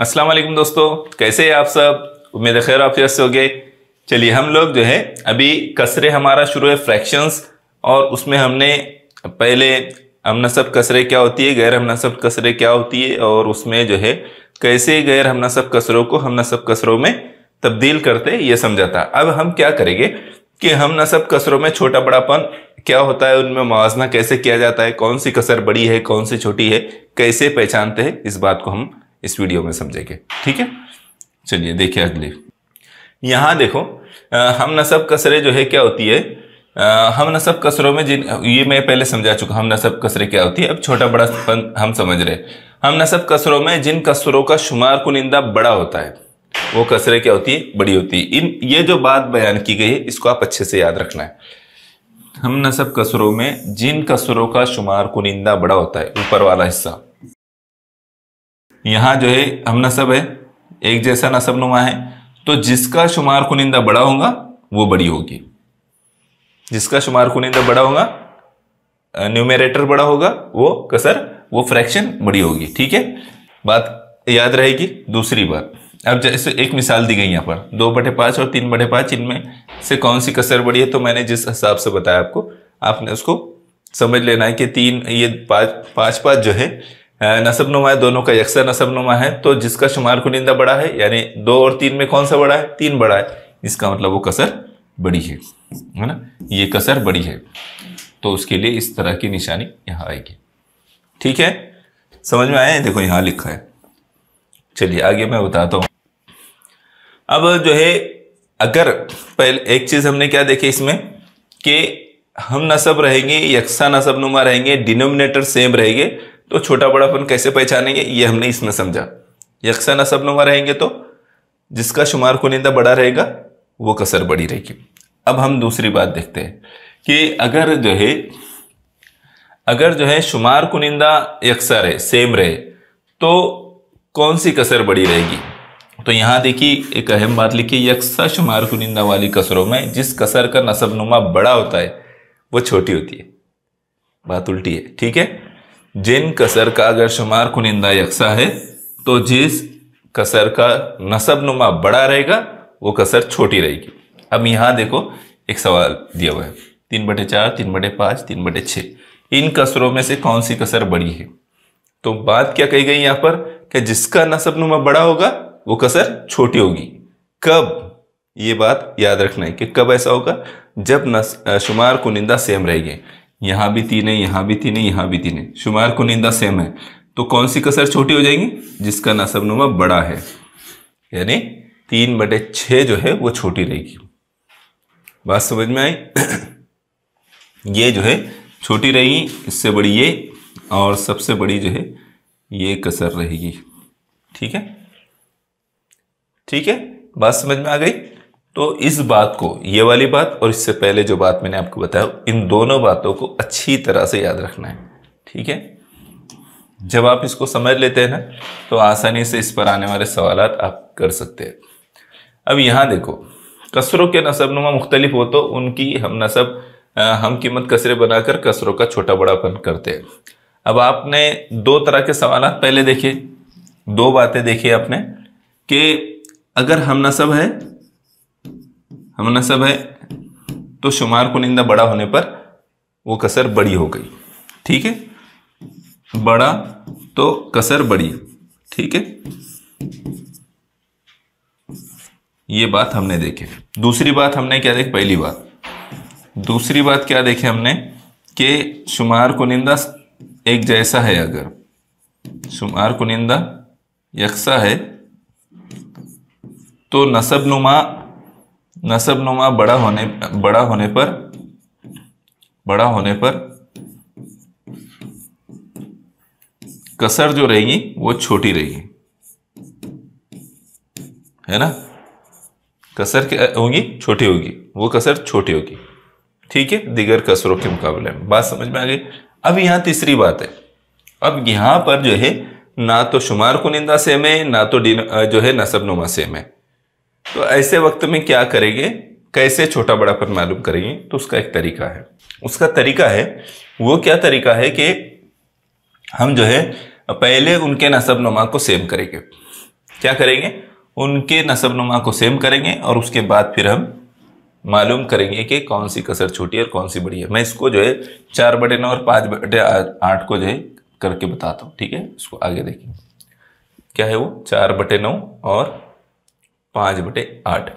अस्सलाम वालेकुम दोस्तों कैसे हैं आप सब उम्मीद खैर आप से हो गए चलिए हम लोग जो है अभी कसरे हमारा शुरू है फ्रैक्शंस और उसमें हमने पहले हमनसब कसरे क्या होती है गैर हमनसब कसरे क्या होती है और उसमें जो है कैसे गैर हमनसब कसरों को हमनसब कसरों में तब्दील करते ये समझा था अब हम क्या करेंगे कि हम नसब कसरों में छोटा बड़ापन क्या होता है उनमें मुवजना कैसे किया जाता है कौन सी कसर बड़ी है कौन सी छोटी है कैसे पहचानते हैं इस बात को हम इस वीडियो में समझेंगे ठीक है चलिए देखिए अगली यहाँ देखो आ, हम नसब कसरे जो है क्या होती है आ, हम नसब कसरों में जिन ये मैं पहले समझा चुका हम नसब कसरे क्या होती है अब छोटा बड़ा हम समझ रहे हम नसब कसरों में जिन कसरों का शुमार कुनिंदा बड़ा होता है वो कसरे क्या होती है बड़ी होती है इन ये जो बात बयान की गई है इसको आप अच्छे से याद रखना है हम नसब कसरों में जिन कसरों का शुमार कुनिंदा बड़ा होता है ऊपर वाला हिस्सा यहाँ जो है हम नसब है एक जैसा नसब नुमा है तो जिसका शुमार कुनिंदा बड़ा होगा वो बड़ी होगी जिसका शुमार कुनिंदा बड़ा होगा न्यूमेरेटर बड़ा होगा वो कसर वो फ्रैक्शन बड़ी होगी ठीक है बात याद रहेगी दूसरी बात अब जैसे एक मिसाल दी गई यहाँ पर दो बटे पाँच और तीन बटे पाँच इनमें से कौन सी कसर बड़ी है तो मैंने जिस हिसाब से बताया आपको आपने उसको समझ लेना है कि तीन ये पाँच पाँच पाँच जो है नसब नुमा है दोनों का यकसर नसब नुमा है तो जिसका शुमार कुनिंदा बड़ा है यानी दो और तीन में कौन सा बड़ा है तीन बड़ा है इसका मतलब वो कसर बड़ी है है ना ये कसर बड़ी है तो उसके लिए इस तरह की निशानी यहाँ आएगी ठीक है समझ में आया देखो यहाँ लिखा है चलिए आगे मैं बताता हूँ अब जो है अगर पहले एक चीज़ हमने क्या देखी इसमें कि हम नसब रहेंगे यकसा नसब नुमा रहेंगे डिनोमिनेटर सेम रहेंगे तो छोटा बड़ापन कैसे पहचानेंगे ये हमने इसमें समझा यकसाना सबनुमा रहेंगे तो जिसका शुमार कुनिंदा बड़ा रहेगा वो कसर बड़ी रहेगी अब हम दूसरी बात देखते हैं कि अगर जो है अगर जो है शुमार कुनिंदा यकसा रहे सेम रहे तो कौन सी कसर बड़ी रहेगी तो यहाँ देखिए एक अहम बात लिखी यकसा शुमार कुनिंदा वाली कसरों में जिस कसर का नसब नुमा बड़ा होता है वो छोटी होती है बात उल्टी है ठीक है जिन कसर का अगर शुमार कुनिंदा यकसा है तो जिस कसर का नसब नुमा बड़ा रहेगा वो कसर छोटी रहेगी अब यहाँ देखो एक सवाल दिया हुआ है तीन बटे चार तीन बटे पाँच तीन बटे छः इन कसरों में से कौन सी कसर बड़ी है तो बात क्या कही गई यहाँ पर कि जिसका नसब नुमा बड़ा होगा वो कसर छोटी होगी कब ये बात याद रखना है कि कब ऐसा होगा जब नस शुमार कुनिंदा सेम रहेगी यहां भी तीन है यहां भी तीन है यहां भी तीन है शुमार कुनिंदा सेम है तो कौन सी कसर छोटी हो जाएगी जिसका नुमा बड़ा है यानी तीन बटे छ जो है वो छोटी रहेगी बात समझ में आई ये जो है छोटी रहेगी इससे बड़ी ये और सबसे बड़ी जो है ये कसर रहेगी ठीक है ठीक है बात समझ में आ गई तो इस बात को ये वाली बात और इससे पहले जो बात मैंने आपको बताया इन दोनों बातों को अच्छी तरह से याद रखना है ठीक है जब आप इसको समझ लेते हैं ना तो आसानी से इस पर आने वाले सवाल आप कर सकते हैं अब यहाँ देखो कसरों के नसब नुमा मुख्तलिफ हो तो उनकी हम नसब हम कीमत कसरे बनाकर कसरों का छोटा बड़ापन करते हैं अब आपने दो तरह के सवाल पहले देखे दो बातें देखी आपने कि अगर हम नसब है मुनासब है तो शुमार कुनिंदा बड़ा होने पर वो कसर बड़ी हो गई ठीक है बड़ा तो कसर बड़ी ठीक है ये बात हमने देखी दूसरी बात हमने क्या देखी पहली बात दूसरी बात क्या देखी हमने कि शुमार कुनिंदा एक जैसा है अगर शुमार कुनिंदा यकसा है तो नसब नुमा नसब नुमा बड़ा होने बड़ा होने पर बड़ा होने पर कसर जो रहेगी वो छोटी रहेगी है ना कसर क्या होगी छोटी होगी वो कसर छोटी होगी ठीक है दिगर कसरों के मुकाबले में बात समझ में आ गई अब यहां तीसरी बात है अब यहां पर जो है ना तो शुमार कुनिंदा सेम है ना तो जो है नसब नुमा सेम है तो ऐसे वक्त में क्या करेंगे कैसे छोटा बड़ापन मालूम करेंगे तो उसका एक तरीका है उसका तरीका है वो क्या तरीका है कि हम जो है पहले उनके नसब नुमा को सेम करेंगे क्या करेंगे उनके नसब नुमा को सेम करेंगे और उसके बाद फिर हम मालूम करेंगे कि कौन सी कसर छोटी है और कौन सी बड़ी है मैं इसको जो है चार बटे नौ और पाँच बटे आठ को जो है करके बताता हूँ ठीक है इसको आगे देखिए क्या है वो चार बटे नौ और पाँच बटे आठ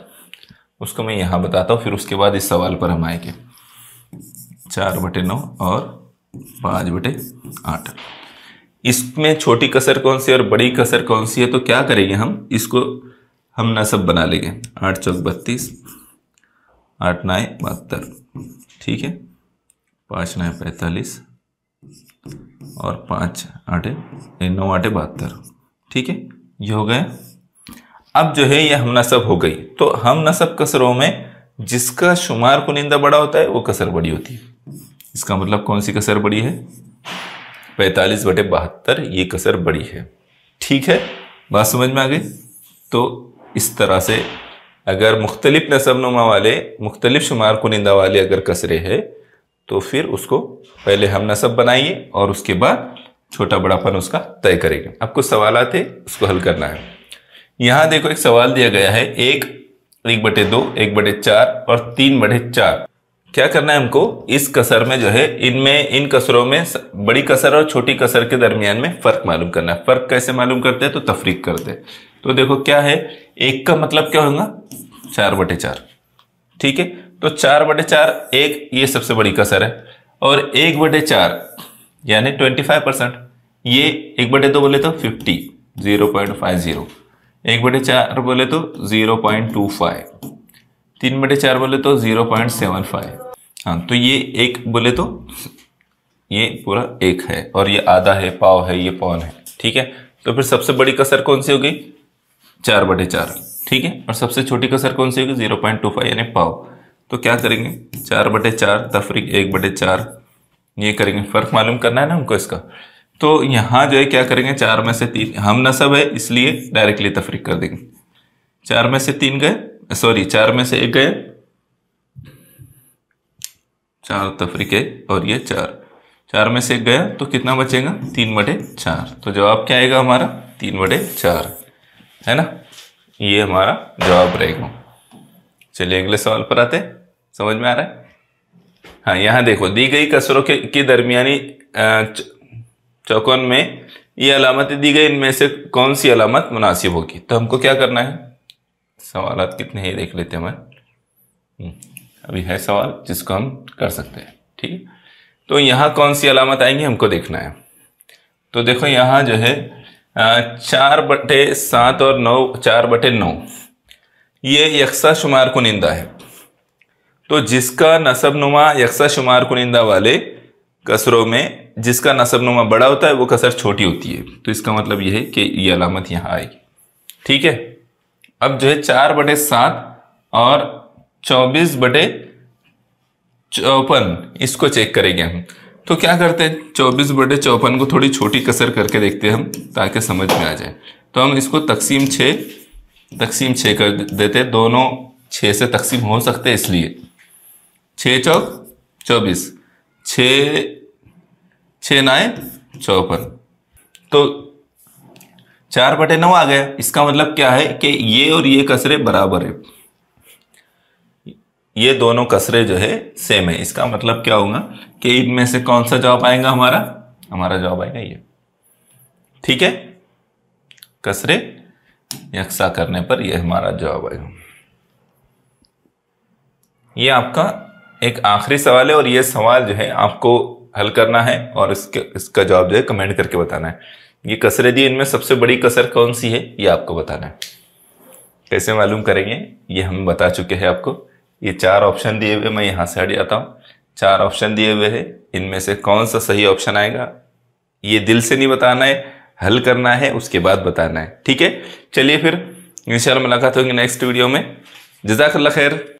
उसको मैं यहाँ बताता हूँ फिर उसके बाद इस सवाल पर हम आएंगे चार बटे नौ और पाँच बटे आठ इसमें छोटी कसर कौन सी और बड़ी कसर कौन सी है तो क्या करेंगे हम इसको हम न सब बना लेंगे आठ चौक बत्तीस आठ नाए बहत्तर ठीक है पाँच नाए पैंतालीस और पाँच आठे नौ आठे बहत्तर ठीक है ये हो गया अब जो है ये हम हो गई तो हम नसब कसरों में जिसका शुमार कुनिंदा बड़ा होता है वो कसर बड़ी होती है इसका मतलब कौन सी कसर बड़ी है पैंतालीस बटे बहत्तर ये कसर बड़ी है ठीक है बात समझ में आ गई तो इस तरह से अगर मुख्तलिफ नसब नुमा वाले मुख्तलिफ शुमार कुनिंदा वाले अगर कसरे है तो फिर उसको पहले हम नसब बनाइए और उसके बाद छोटा बड़ापन उसका तय करेंगे अब कुछ सवाल आते उसको हल करना है यहां देखो एक सवाल दिया गया है एक एक बटे दो एक बटे चार और तीन बटे चार क्या करना है हमको इस कसर में जो है इनमें इन कसरों में बड़ी कसर और छोटी कसर के दरमियान में फ़र्क मालूम करना है फ़र्क कैसे मालूम करते हैं तो तफरीक करते हैं तो देखो क्या है एक का मतलब क्या होगा चार बटे चार ठीक है तो चार बटे चार एक ये सबसे बड़ी कसर है और एक बटे चार यानी ट्वेंटी फाइव परसेंट ये एक बटे दो बोले तो fifty zero point five zero एक बटे चार बोले तो ज़ीरो पॉइंट टू फाइव तीन बटे चार बोले तो ज़ीरो पॉइंट सेवन फाइव हाँ तो ये एक बोले तो ये पूरा एक है और ये आधा है पाव है ये पौन है ठीक है तो फिर सबसे बड़ी कसर कौन सी होगी चार बटे चार ठीक है और सबसे छोटी कसर कौन सी होगी जीरो पॉइंट टू फाइव यानी पाव तो क्या करेंगे चार बटे चार तफरी एक बटे चार ये करेंगे फ़र्क मालूम करना है ना हमको इसका तो यहाँ जो है क्या करेंगे चार में से तीन हम नसब है इसलिए डायरेक्टली तफरीक कर देंगे चार में से तीन गए सॉरी चार में से एक गए चार तफरीक और ये चार चार में से एक गया तो कितना बचेगा तीन बटे चार तो जवाब क्या आएगा हमारा तीन बटे चार है ना ये हमारा जवाब रहेगा चलिए अगले सवाल पर आते समझ में आ रहा है हाँ यहाँ देखो दी गई कसरों के, के दरमियानी चौकोन में ये अलामतें दी गई इनमें से कौन सी अलामत मुनासिब होगी तो हमको क्या करना है सवाल कितने हैं देख लेते हैं हमारे हम्म, अभी है सवाल जिसको हम कर सकते हैं ठीक है तो यहाँ कौन सी अलामत आएंगी हमको देखना है तो देखो यहाँ जो है चार बटे सात और नौ चार बटे नौ ये यकसा शुमार कुनिंदा है तो जिसका नसब नुमा यकसा शुमार कुनिंदा वाले कसरों में जिसका नसबनुमा बड़ा होता है वो कसर छोटी होती है तो इसका मतलब यह है कि ये अलामत यहाँ आएगी ठीक है अब जो है चार बटे सात और चौबीस बटे चौपन इसको चेक करेंगे हम तो क्या करते हैं चौबीस बटे चौपन को थोड़ी छोटी कसर करके देखते हैं हम ताकि समझ में आ जाए तो हम इसको तकसीम छः तकसीम छः कर देते दोनों छः से तकसीम हो सकते इसलिए छः चौक चौबीस छः छः नाए चौपन तो चार बटे नौ आ गया इसका मतलब क्या है कि ये और ये कसरे बराबर है ये दोनों कसरे जो है सेम है इसका मतलब क्या होगा कि इनमें से कौन सा जवाब आएगा हमारा हमारा जवाब आएगा ये ठीक है कसरे यकसा करने पर यह हमारा जवाब आएगा ये आपका एक आखिरी सवाल है और ये सवाल जो है आपको हल करना है और इसके इसका जवाब जो है कमेंट करके बताना है ये कसरे दी इनमें सबसे बड़ी कसर कौन सी है ये आपको बताना है कैसे मालूम करेंगे ये हम बता चुके हैं आपको ये चार ऑप्शन दिए हुए मैं यहाँ से हट जाता हूँ चार ऑप्शन दिए हुए है इनमें से कौन सा सही ऑप्शन आएगा ये दिल से नहीं बताना है हल करना है उसके बाद बताना है ठीक है चलिए फिर इंशाल्लाह मुलाकात होगी नेक्स्ट वीडियो में जजाकल्ला खैर